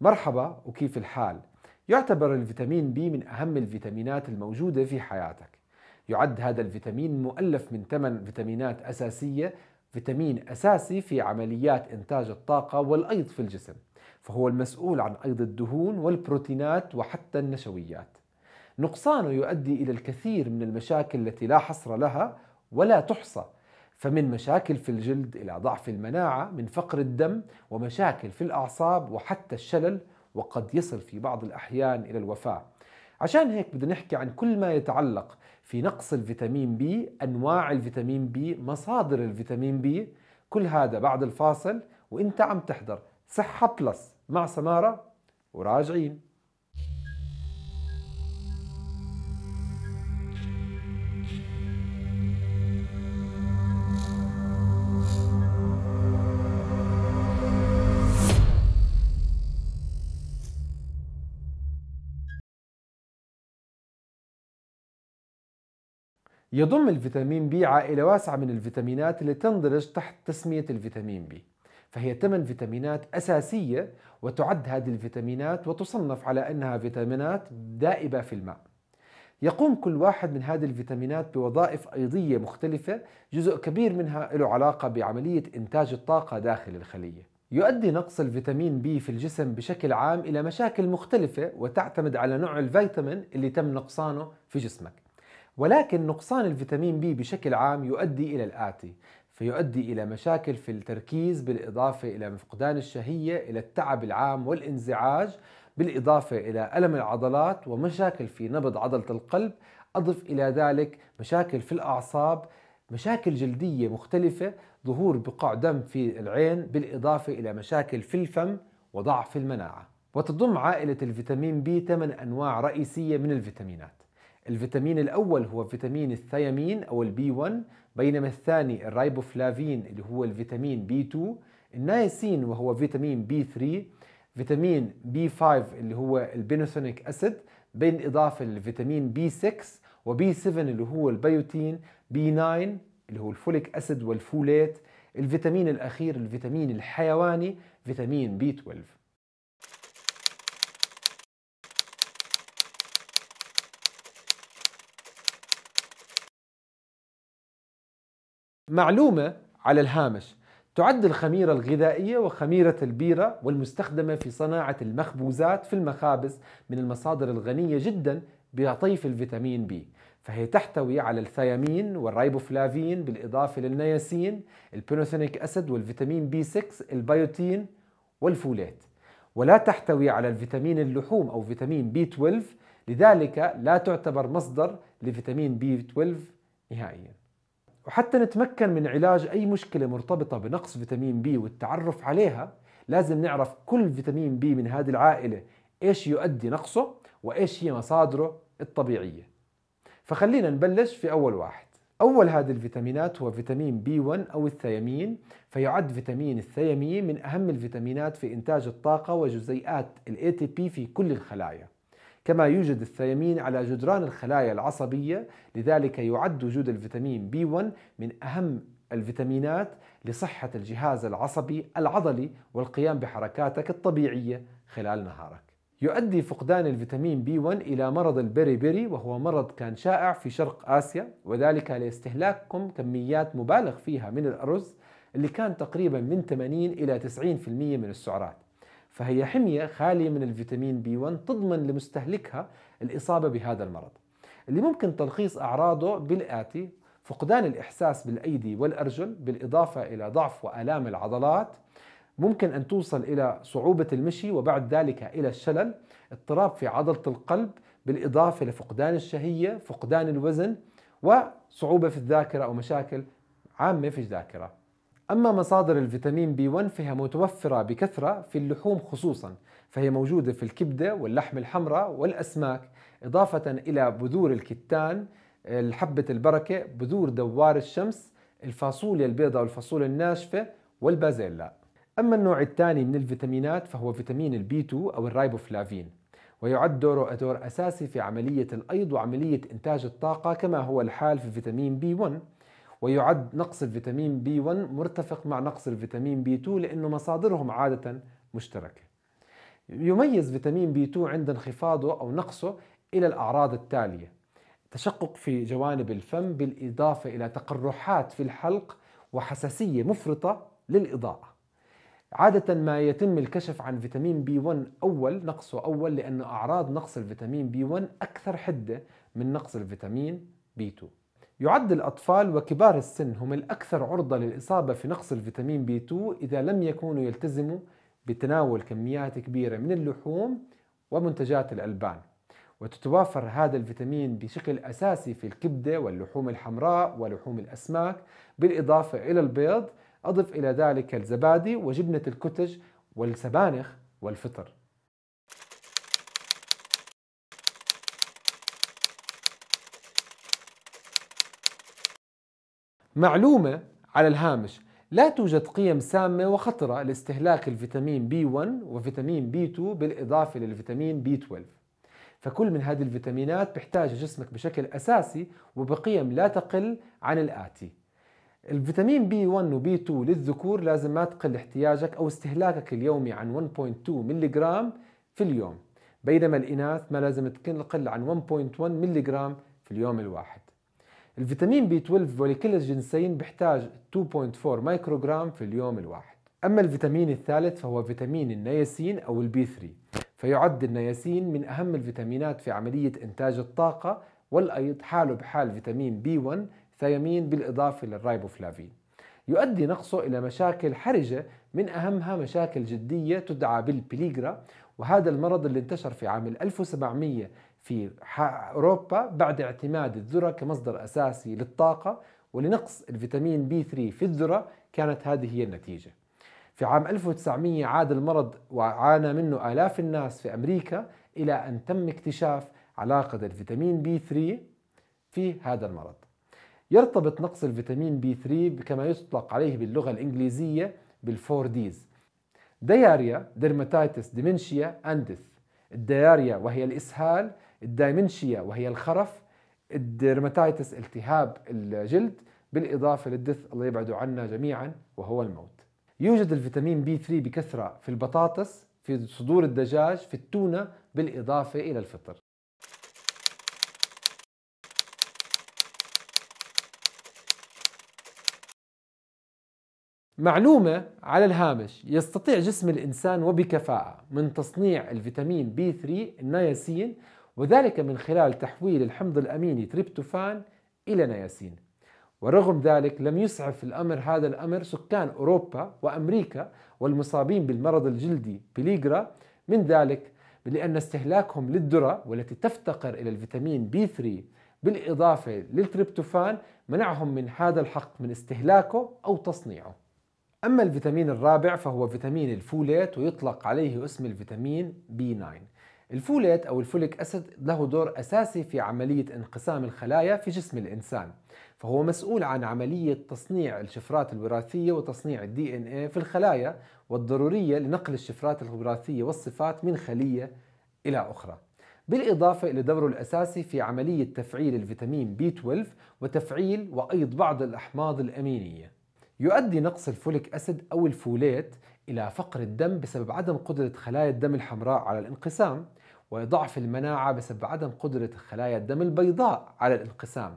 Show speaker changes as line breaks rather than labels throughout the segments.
مرحبا وكيف الحال؟ يعتبر الفيتامين بي من أهم الفيتامينات الموجودة في حياتك يعد هذا الفيتامين مؤلف من ثمان فيتامينات أساسية فيتامين أساسي في عمليات إنتاج الطاقة والأيض في الجسم فهو المسؤول عن أيض الدهون والبروتينات وحتى النشويات نقصانه يؤدي إلى الكثير من المشاكل التي لا حصر لها ولا تحصى فمن مشاكل في الجلد إلى ضعف المناعة من فقر الدم ومشاكل في الأعصاب وحتى الشلل وقد يصل في بعض الأحيان إلى الوفاة عشان هيك بدنا نحكي عن كل ما يتعلق في نقص الفيتامين بي أنواع الفيتامين بي مصادر الفيتامين بي كل هذا بعد الفاصل وانت عم تحضر صحة بلس مع سمارة وراجعين يضم الفيتامين بي عائلة واسعة من الفيتامينات التي تندرج تحت تسمية الفيتامين بي فهي ثمان فيتامينات أساسية وتعد هذه الفيتامينات وتصنف على أنها فيتامينات دائبة في الماء يقوم كل واحد من هذه الفيتامينات بوظائف أيضية مختلفة جزء كبير منها له علاقة بعملية إنتاج الطاقة داخل الخلية يؤدي نقص الفيتامين بي في الجسم بشكل عام إلى مشاكل مختلفة وتعتمد على نوع الفيتامين اللي تم نقصانه في جسمك ولكن نقصان الفيتامين بي بشكل عام يؤدي إلى الآتي فيؤدي إلى مشاكل في التركيز بالإضافة إلى فقدان الشهية إلى التعب العام والانزعاج بالإضافة إلى ألم العضلات ومشاكل في نبض عضلة القلب أضف إلى ذلك مشاكل في الأعصاب مشاكل جلدية مختلفة ظهور بقع دم في العين بالإضافة إلى مشاكل في الفم وضعف المناعة وتضم عائلة الفيتامين بي 8 أنواع رئيسية من الفيتامينات الفيتامين الأول هو فيتامين الثيامين أو البي 1 بينما الثاني الرايبوفلافين اللي هو الفيتامين بي 2 النايسين وهو فيتامين بي 3 فيتامين بي 5 اللي هو البينوسونيك أسيد بالإضافة للفيتامين بي 6 وبي 7 اللي هو البيوتين بي 9 اللي هو الفوليك أسيد والفوليت الفيتامين الأخير الفيتامين الحيواني فيتامين بي 12 معلومة على الهامش تعد الخميرة الغذائية وخميرة البيرة والمستخدمة في صناعة المخبوزات في المخابز من المصادر الغنية جدا بطيف الفيتامين بي فهي تحتوي على الثيامين والريبوفلافين بالإضافة للنياسين البينوثينيك أسيد والفيتامين بي 6 البيوتين والفولات ولا تحتوي على الفيتامين اللحوم أو فيتامين بي 12 لذلك لا تعتبر مصدر لفيتامين بي 12 نهائياً وحتى نتمكن من علاج أي مشكلة مرتبطة بنقص فيتامين بي والتعرف عليها لازم نعرف كل فيتامين بي من هذه العائلة إيش يؤدي نقصه وإيش هي مصادره الطبيعية فخلينا نبلش في أول واحد أول هذه الفيتامينات هو فيتامين بي 1 أو الثيامين فيعد فيتامين الثيامين من أهم الفيتامينات في إنتاج الطاقة وجزيئات تي ATP في كل الخلايا كما يوجد الثيامين على جدران الخلايا العصبية لذلك يعد وجود الفيتامين بي 1 من أهم الفيتامينات لصحة الجهاز العصبي العضلي والقيام بحركاتك الطبيعية خلال نهارك يؤدي فقدان الفيتامين بي 1 إلى مرض البيري بيري وهو مرض كان شائع في شرق آسيا وذلك لاستهلاككم كميات مبالغ فيها من الأرز اللي كان تقريبا من 80 إلى 90% من السعرات فهي حمية خالية من الفيتامين بي 1 تضمن لمستهلكها الإصابة بهذا المرض اللي ممكن تلخيص أعراضه بالآتي فقدان الإحساس بالأيدي والأرجل بالإضافة إلى ضعف وآلام العضلات ممكن أن توصل إلى صعوبة المشي وبعد ذلك إلى الشلل اضطراب في عضلة القلب بالإضافة لفقدان الشهية فقدان الوزن وصعوبة في الذاكرة أو مشاكل عامة في الذاكرة أما مصادر الفيتامين بي 1 فهي متوفرة بكثرة في اللحوم خصوصا فهي موجودة في الكبدة واللحم الحمراء والأسماك إضافة إلى بذور الكتان حبة البركة بذور دوار الشمس الفاصوليا البيضاء والفاصوليا الناشفة والبازيلا أما النوع الثاني من الفيتامينات فهو فيتامين البي 2 أو الرايبوفلافين ويعد دوره دور أساسي في عملية الأيض وعملية إنتاج الطاقة كما هو الحال في فيتامين بي 1 ويعد نقص الفيتامين بي 1 مرتفق مع نقص الفيتامين بي 2 لأنه مصادرهم عادة مشتركة يميز فيتامين بي 2 عند انخفاضه أو نقصه إلى الأعراض التالية تشقق في جوانب الفم بالإضافة إلى تقرحات في الحلق وحساسية مفرطة للإضاءة عادة ما يتم الكشف عن فيتامين بي 1 أول نقصه أول لأن أعراض نقص الفيتامين بي 1 أكثر حدة من نقص الفيتامين بي 2 يعد الأطفال وكبار السن هم الأكثر عرضة للإصابة في نقص الفيتامين B2 إذا لم يكونوا يلتزموا بتناول كميات كبيرة من اللحوم ومنتجات الألبان وتتوافر هذا الفيتامين بشكل أساسي في الكبدة واللحوم الحمراء ولحوم الأسماك بالإضافة إلى البيض أضف إلى ذلك الزبادي وجبنة الكتج والسبانخ والفطر معلومة على الهامش لا توجد قيم سامة وخطرة لاستهلاك الفيتامين B1 وفيتامين B2 بالإضافة للفيتامين B12 فكل من هذه الفيتامينات بيحتاجها جسمك بشكل أساسي وبقيم لا تقل عن الآتي الفيتامين بي 1 وبي 2 للذكور لازم ما تقل احتياجك أو استهلاكك اليومي عن 1.2 جرام في اليوم بينما الإناث ما لازم تقل عن 1.1 جرام في اليوم الواحد الفيتامين بي 12 ولكل الجنسين بيحتاج 2.4 مايكروغرام في اليوم الواحد أما الفيتامين الثالث فهو فيتامين النياسين أو البي 3 فيعد النياسين من أهم الفيتامينات في عملية إنتاج الطاقة والأيض حاله بحال فيتامين بي 1 ثيامين بالإضافة للرايبوفلافين يؤدي نقصه إلى مشاكل حرجة من أهمها مشاكل جدية تدعى بالبليغرا وهذا المرض اللي انتشر في عام 1700 في أوروبا بعد اعتماد الذرة كمصدر أساسي للطاقة ولنقص الفيتامين بي 3 في الذرة كانت هذه هي النتيجة في عام 1900 عاد المرض وعانى منه آلاف الناس في أمريكا إلى أن تم اكتشاف علاقة الفيتامين بي 3 في هذا المرض يرتبط نقص الفيتامين بي 3 كما يطلق عليه باللغة الإنجليزية بالفور ديز دياريا ديرماتيتس ديمنشيا أندث الدياريا وهي الإسهال الدايمنشيا وهي الخرف الديرماتايتس التهاب الجلد بالإضافة للدث الله يبعده عنا جميعا وهو الموت يوجد الفيتامين بي 3 بكثرة في البطاطس في صدور الدجاج في التونة بالإضافة إلى الفطر معلومة على الهامش يستطيع جسم الإنسان وبكفاءة من تصنيع الفيتامين بي 3 النياسين وذلك من خلال تحويل الحمض الأميني تريبتوفان إلى نياسين ورغم ذلك لم يسعف الأمر هذا الأمر سكان أوروبا وأمريكا والمصابين بالمرض الجلدي بليغرا من ذلك لأن استهلاكهم للذرة والتي تفتقر إلى الفيتامين بي 3 بالإضافة للتريبتوفان منعهم من هذا الحق من استهلاكه أو تصنيعه أما الفيتامين الرابع فهو فيتامين الفوليت ويطلق عليه اسم الفيتامين بي 9 الفوليت أو الفوليك أسيد له دور أساسي في عملية انقسام الخلايا في جسم الإنسان فهو مسؤول عن عملية تصنيع الشفرات الوراثية وتصنيع الدي ان إيه في الخلايا والضرورية لنقل الشفرات الوراثية والصفات من خلية إلى أخرى بالإضافة إلى دوره الأساسي في عملية تفعيل الفيتامين بي 12 وتفعيل وأيض بعض الأحماض الأمينية يؤدي نقص الفوليك أسيد أو الفوليت إلى فقر الدم بسبب عدم قدرة خلايا الدم الحمراء على الانقسام وضعف المناعة بسبب عدم قدرة خلايا الدم البيضاء على الانقسام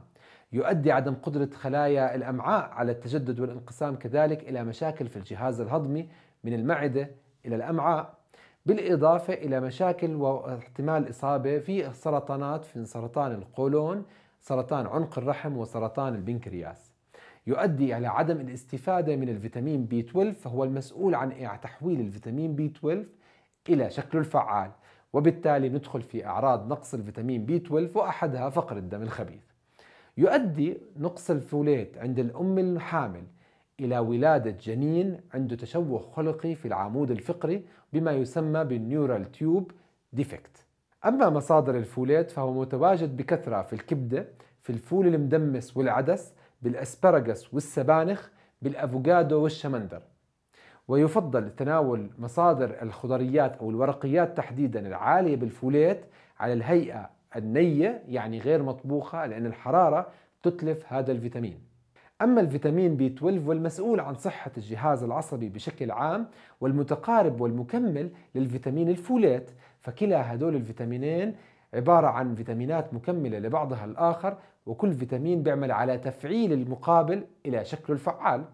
يؤدي عدم قدرة خلايا الأمعاء على التجدد والانقسام كذلك إلى مشاكل في الجهاز الهضمي من المعدة إلى الأمعاء بالإضافة إلى مشاكل واحتمال إصابة في سرطانات في سرطان القولون سرطان عنق الرحم وسرطان البنكرياس يؤدي إلى عدم الاستفادة من الفيتامين بي 12 فهو المسؤول عن تحويل الفيتامين بي 12 إلى شكله الفعال وبالتالي ندخل في أعراض نقص الفيتامين بي 12 وأحدها فقر الدم الخبيث يؤدي نقص الفوليت عند الأم الحامل إلى ولادة جنين عنده تشوه خلقي في العمود الفقري بما يسمى بالنيورال تيوب ديفكت أما مصادر الفوليت فهو متواجد بكثرة في الكبدة في الفول المدمس والعدس بالأسبرغس والسبانخ بالأفوكادو والشمندر ويفضل تناول مصادر الخضريات أو الورقيات تحديدا العالية بالفوليت على الهيئة النية يعني غير مطبوخة لأن الحرارة تتلف هذا الفيتامين أما الفيتامين بي 12 والمسؤول عن صحة الجهاز العصبي بشكل عام والمتقارب والمكمل للفيتامين الفوليت فكلا هدول الفيتامينين عبارة عن فيتامينات مكملة لبعضها الآخر وكل فيتامين بيعمل على تفعيل المقابل إلى شكله الفعال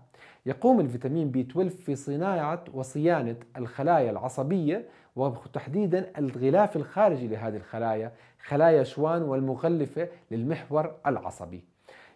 يقوم الفيتامين بي 12 في صناعة وصيانة الخلايا العصبية وتحديدا الغلاف الخارجي لهذه الخلايا خلايا شوان والمغلفة للمحور العصبي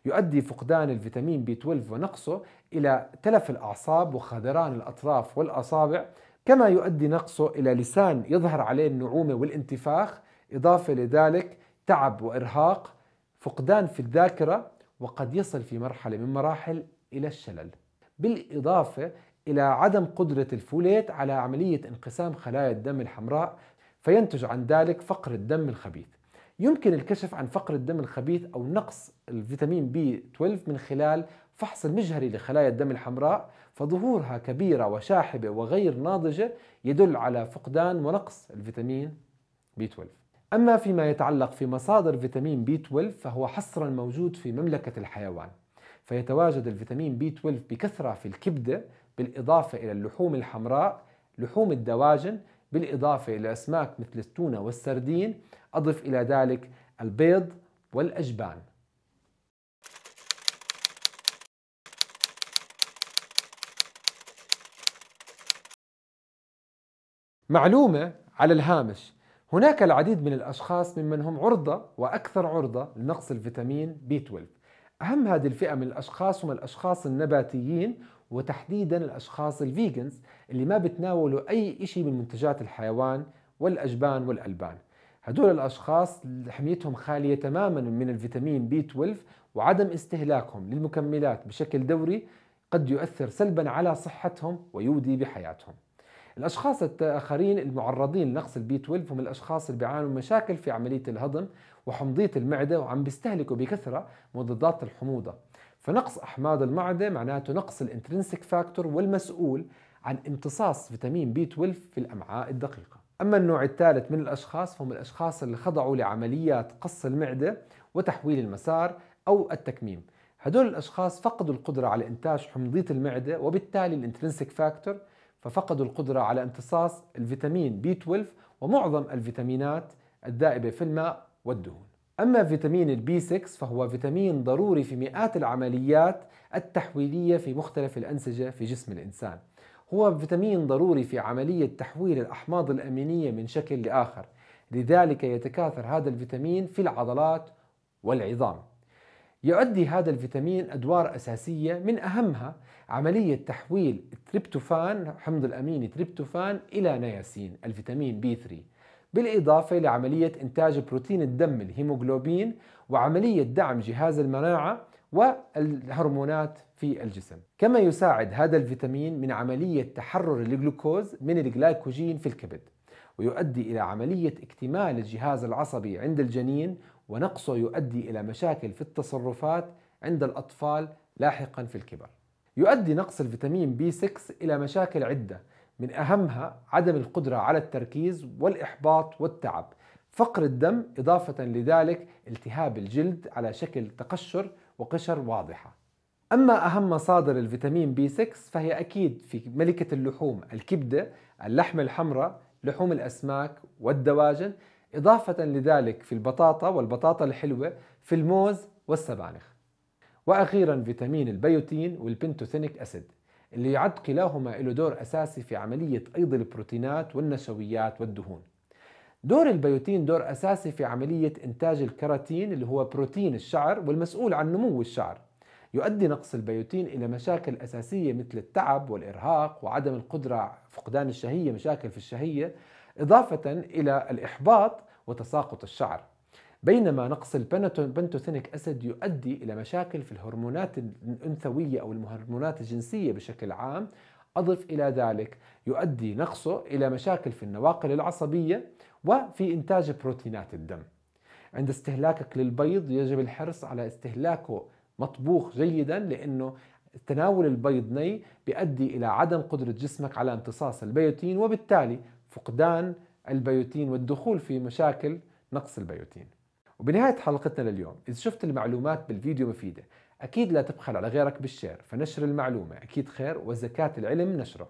يؤدي فقدان الفيتامين بي 12 ونقصه إلى تلف الأعصاب وخدران الأطراف والأصابع كما يؤدي نقصه إلى لسان يظهر عليه النعومة والانتفاخ إضافة لذلك تعب وإرهاق فقدان في الذاكرة وقد يصل في مرحلة من مراحل إلى الشلل بالإضافة إلى عدم قدرة الفوليت على عملية انقسام خلايا الدم الحمراء فينتج عن ذلك فقر الدم الخبيث يمكن الكشف عن فقر الدم الخبيث أو نقص الفيتامين بي 12 من خلال فحص المجهري لخلايا الدم الحمراء فظهورها كبيرة وشاحبة وغير ناضجة يدل على فقدان ونقص الفيتامين بي 12 أما فيما يتعلق في مصادر فيتامين بي 12 فهو حصرا موجود في مملكة الحيوان فيتواجد الفيتامين بي 12 بكثرة في الكبدة بالإضافة إلى اللحوم الحمراء لحوم الدواجن بالإضافة إلى أسماك مثل التونة والسردين أضف إلى ذلك البيض والأجبان معلومة على الهامش هناك العديد من الأشخاص ممن هم عرضة وأكثر عرضة لنقص الفيتامين B12 أهم هذه الفئة من الأشخاص هم الأشخاص النباتيين وتحديدا الأشخاص الفيجنز اللي ما بتناولوا أي شيء من منتجات الحيوان والأجبان والألبان هدول الأشخاص حميتهم خالية تماما من الفيتامين بي 12 وعدم استهلاكهم للمكملات بشكل دوري قد يؤثر سلبا على صحتهم ويودي بحياتهم الأشخاص الآخرين المعرضين لنقص البي 12 هم الأشخاص اللي بيعانوا مشاكل في عملية الهضم وحمضية المعدة وعم بيستهلكوا بكثرة مضادات الحموضة فنقص أحماض المعدة معناته نقص الانترنسك فاكتور والمسؤول عن امتصاص فيتامين بي 12 في الأمعاء الدقيقة أما النوع الثالث من الأشخاص فهم الأشخاص اللي خضعوا لعمليات قص المعدة وتحويل المسار أو التكميم هدول الأشخاص فقدوا القدرة على إنتاج حمضية المعدة وبالتالي الانترنسك فاكتور ففقدوا القدرة على امتصاص الفيتامين بي 12 ومعظم الفيتامينات الدائبة في الماء والدهون أما فيتامين البي 6 فهو فيتامين ضروري في مئات العمليات التحويلية في مختلف الأنسجة في جسم الإنسان هو فيتامين ضروري في عملية تحويل الأحماض الأمينية من شكل لآخر لذلك يتكاثر هذا الفيتامين في العضلات والعظام يؤدي هذا الفيتامين أدوار أساسية من أهمها عملية تحويل التريبتوفان حمض الأميني تريبتوفان إلى نياسين الفيتامين بي 3 بالإضافة لعملية إنتاج بروتين الدم الهيموغلوبين وعملية دعم جهاز المناعة والهرمونات في الجسم كما يساعد هذا الفيتامين من عملية تحرر الجلوكوز من الجلايكوجين في الكبد ويؤدي إلى عملية اكتمال الجهاز العصبي عند الجنين ونقصه يؤدي إلى مشاكل في التصرفات عند الأطفال لاحقا في الكبر يؤدي نقص الفيتامين بي 6 إلى مشاكل عدة من أهمها عدم القدرة على التركيز والإحباط والتعب فقر الدم إضافة لذلك التهاب الجلد على شكل تقشر وقشر واضحة أما أهم مصادر الفيتامين بي 6 فهي أكيد في ملكة اللحوم الكبدة اللحم الحمراء لحوم الأسماك والدواجن إضافة لذلك في البطاطا والبطاطا الحلوة في الموز والسبانخ وأخيرا فيتامين البيوتين والبنتوثينيك أسيد اللي يعد كلاهما له دور أساسي في عملية أيض البروتينات والنشويات والدهون دور البيوتين دور أساسي في عملية إنتاج الكراتين اللي هو بروتين الشعر والمسؤول عن نمو الشعر يؤدي نقص البيوتين إلى مشاكل أساسية مثل التعب والإرهاق وعدم القدرة فقدان الشهية مشاكل في الشهية إضافة إلى الإحباط وتساقط الشعر بينما نقص البنتوثينيك أسيد يؤدي إلى مشاكل في الهرمونات الأنثوية أو الهرمونات الجنسية بشكل عام أضف إلى ذلك يؤدي نقصه إلى مشاكل في النواقل العصبية وفي إنتاج بروتينات الدم عند استهلاكك للبيض يجب الحرص على استهلاكه مطبوخ جيدا لأنه تناول البيض ني بيؤدي إلى عدم قدرة جسمك على امتصاص البيوتين وبالتالي فقدان البيوتين والدخول في مشاكل نقص البيوتين وبنهاية حلقتنا لليوم إذا شفت المعلومات بالفيديو مفيدة أكيد لا تبخل على غيرك بالشير فنشر المعلومة أكيد خير وزكاة العلم نشره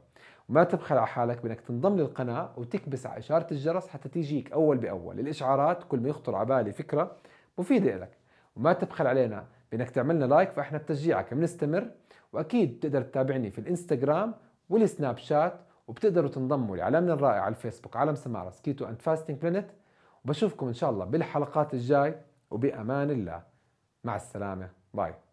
وما تبخل على حالك بأنك تنضم للقناة وتكبس على إشارة الجرس حتى تيجيك أول بأول الإشعارات كل ما يخطر على بالي فكرة مفيدة لك وما تبخل علينا بأنك تعملنا لايك فإحنا بتشجيعك بنستمر وأكيد بتقدر تتابعني في الإنستغرام والسناب شات وبتقدروا تنضموا لعالمنا الرائع على الفيسبوك عالم سمارس كيتو اند فاستنج بلانيت وبشوفكم ان شاء الله بالحلقات الجاي وبامان الله مع السلامه باي